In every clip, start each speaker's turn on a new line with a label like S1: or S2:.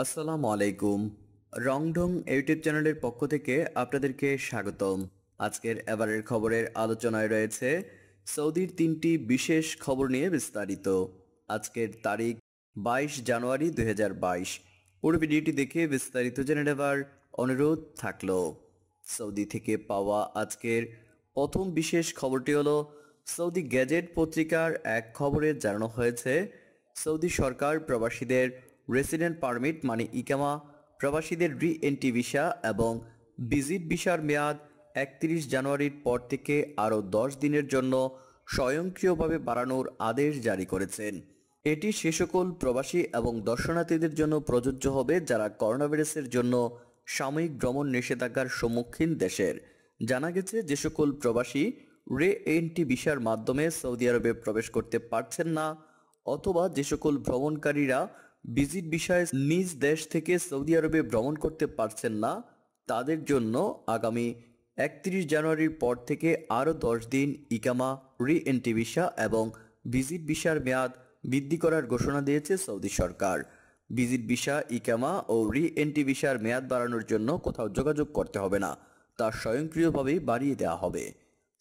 S1: আসসালামু আলাইকুম রংডং ইউটিউব চ্যানেলের পক্ষ থেকে আপনাদেরকে স্বাগতম আজকের এবারের খবরের আলোচনায় রয়েছে সৌদির তিনটি বিশেষ খবর নিয়ে বিস্তারিত আজকের তারিখ বাইশ জানুয়ারি দুই পুরো ভিডিওটি দেখে বিস্তারিত জেনে নেবার অনুরোধ থাকল সৌদি থেকে পাওয়া আজকের প্রথম বিশেষ খবরটি হলো সৌদি গ্যাজেট পত্রিকার এক খবরে জানানো হয়েছে সৌদি সরকার প্রবাসীদের রেসিডেন্ট পারমিট মানে ইকামা প্রবাসীদের রি এন্ট্রি ভিসা এবং ভিজিট ভিসার মেয়াদ একত্রিশ জানুয়ারির পর থেকে আরও দশ দিনের জন্য স্বয়ংক্রিয়ভাবে বাড়ানোর আদেশ জারি করেছেন এটি সে সকল প্রবাসী এবং দর্শনার্থীদের জন্য প্রযোজ্য হবে যারা করোনাভাইরাসের জন্য সাময়িক ভ্রমণ নিষেধাজ্ঞার সম্মুখীন দেশের জানা গেছে যে সকল প্রবাসী রে এনটি ভিসার মাধ্যমে সৌদি আরবে প্রবেশ করতে পারছেন না অথবা যে সকল ভ্রমণকারীরা ভিজিট বিষয়ে নিজ দেশ থেকে সৌদি আরবে ভ্রমণ করতে পারছেন না তাদের জন্য আগামী একত্রিশ জানুয়ারির পর থেকে আরও দশ দিন ইকামা রি এন্ট্রি ভিসা এবং ভিজিট ভিসার মেয়াদ বৃদ্ধি করার ঘোষণা দিয়েছে সৌদি সরকার ভিজিট ভিসা ইকামা ও রি এন্ট্রি ভিসার মেয়াদ বাড়ানোর জন্য কোথাও যোগাযোগ করতে হবে না তা স্বয়ংক্রিয়ভাবেই বাড়িয়ে দেওয়া হবে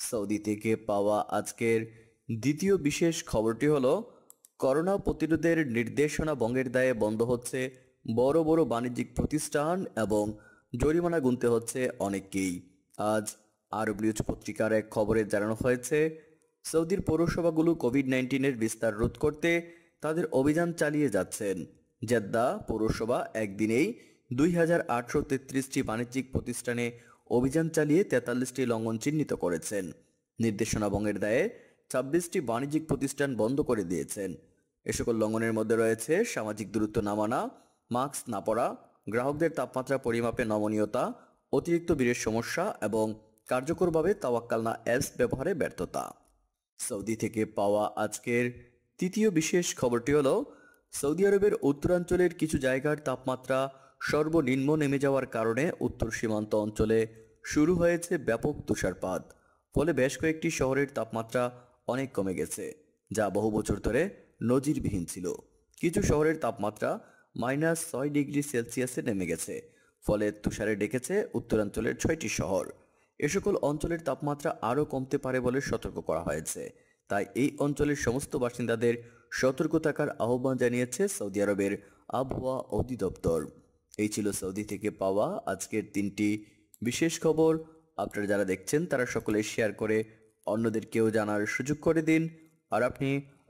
S1: সৌদি থেকে পাওয়া আজকের দ্বিতীয় বিশেষ খবরটি হলো করোনা প্রতিরোধের নির্দেশনা বঙ্গের দায়ে বন্ধ হচ্ছে বড় বড় বাণিজ্যিক প্রতিষ্ঠান এবং জরিমানা গুনতে হচ্ছে অনেককেই আজ আরবিউজ পত্রিকার এক খবরে জানানো হয়েছে সৌদির পৌরসভাগুলো কোভিড নাইন্টিনের বিস্তার রোধ করতে তাদের অভিযান চালিয়ে যাচ্ছেন জেদ্দা পৌরসভা একদিনেই দুই হাজার আটশো তেত্রিশটি বাণিজ্যিক প্রতিষ্ঠানে অভিযান চালিয়ে তেতাল্লিশটি লঙ্ঘন চিহ্নিত করেছেন নির্দেশনা বঙ্গের দায়ে ছাব্বিশটি বাণিজ্যিক প্রতিষ্ঠান বন্ধ করে দিয়েছেন এ সকল লঙ্ঘনের মধ্যে রয়েছে সামাজিক দূরত্ব না মানা মাস্ক না পরা গ্রাহকদের তাপমাত্রা পরিমাপে নমনীয়তা অতিরিক্ত বীরের সমস্যা এবং কার্যকরভাবে তাওয়াক্কালনা অ্যাপস ব্যবহারে ব্যর্থতা সৌদি থেকে পাওয়া আজকের তৃতীয় বিশেষ খবরটি হলো সৌদি আরবের উত্তরাঞ্চলের কিছু জায়গার তাপমাত্রা সর্বনিম্ন নেমে যাওয়ার কারণে উত্তর সীমান্ত অঞ্চলে শুরু হয়েছে ব্যাপক তুষারপাত ফলে বেশ কয়েকটি শহরের তাপমাত্রা অনেক কমে গেছে যা বহু বছর ধরে নজিরবিহীন ছিল কিছু শহরের তাপমাত্রা মাইনাস ছয় ডিগ্রি সেলসিয়াসে নেমে গেছে ফলে তুষারে ডেকেছে উত্তরাঞ্চলের ছয়টি শহর এ সকল অঞ্চলের তাপমাত্রা আরও কমতে পারে বলে সতর্ক করা হয়েছে তাই এই অঞ্চলের সমস্ত বাসিন্দাদের সতর্ক থাকার আহ্বান জানিয়েছে সৌদি আরবের আবহাওয়া অধিদপ্তর এই ছিল সৌদি থেকে পাওয়া আজকের তিনটি বিশেষ খবর আপনারা যারা দেখছেন তারা সকলে শেয়ার করে অন্যদেরকেও জানার সুযোগ করে দিন আর আপনি